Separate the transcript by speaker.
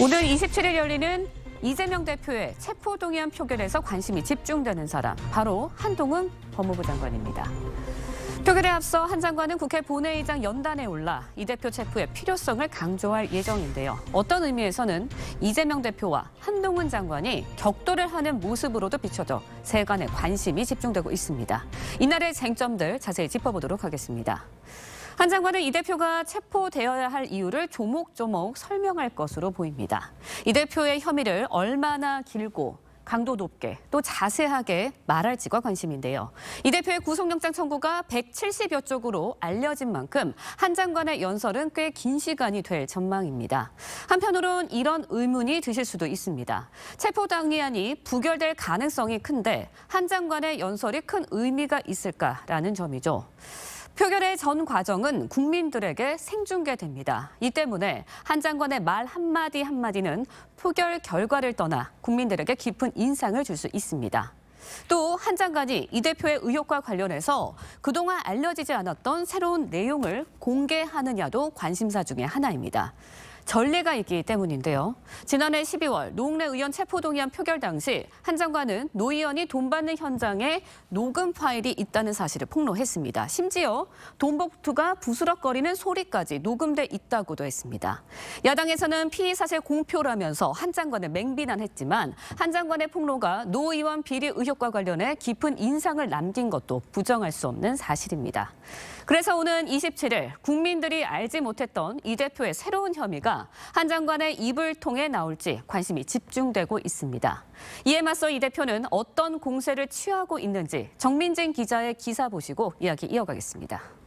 Speaker 1: 오늘 27일 열리는 이재명 대표의 체포동의안 표결에서 관심이 집중되는 사람, 바로 한동훈 법무부 장관입니다. 표결에 앞서 한 장관은 국회 본회의장 연단에 올라 이 대표 체포의 필요성을 강조할 예정인데요. 어떤 의미에서는 이재명 대표와 한동훈 장관이 격돌을 하는 모습으로도 비춰져 세간의 관심이 집중되고 있습니다. 이날의 쟁점들 자세히 짚어보도록 하겠습니다. 한 장관은 이 대표가 체포되어야 할 이유를 조목조목 설명할 것으로 보입니다. 이 대표의 혐의를 얼마나 길고 강도 높게 또 자세하게 말할지가 관심인데요. 이 대표의 구속영장 청구가 170여 쪽으로 알려진 만큼 한 장관의 연설은 꽤 긴 시간이 될 전망입니다. 한편으론 이런 의문이 드실 수도 있습니다. 체포 당의안이 부결될 가능성이 큰데 한 장관의 연설이 큰 의미가 있을까라는 점이죠. 표결의 전 과정은 국민들에게 생중계됩니다. 이 때문에 한 장관의 말 한마디 한마디는 표결 결과를 떠나 국민들에게 깊은 인상을 줄 수 있습니다. 또 한 장관이 이 대표의 의혹과 관련해서 그동안 알려지지 않았던 새로운 내용을 공개하느냐도 관심사 중의 하나입니다. 전례가 있기 때문인데요. 지난해 12월 노웅래 의원 체포동의안 표결 당시 한 장관은 노 의원이 돈 받는 현장에 녹음 파일이 있다는 사실을 폭로했습니다. 심지어 돈복투가 부스럭거리는 소리까지 녹음돼 있다고도 했습니다. 야당에서는 피의 사실 공표라면서 한 장관을 맹비난했지만 한 장관의 폭로가 노 의원 비리 의혹과 관련해 깊은 인상을 남긴 것도 부정할 수 없는 사실입니다. 그래서 오는 27일 국민들이 알지 못했던 이 대표의 새로운 혐의가 한 장관의 입을 통해 나올지 관심이 집중되고 있습니다. 이에 맞서 이 대표는 어떤 공세를 취하고 있는지 정민진 기자의 기사 보시고 이야기 이어가겠습니다.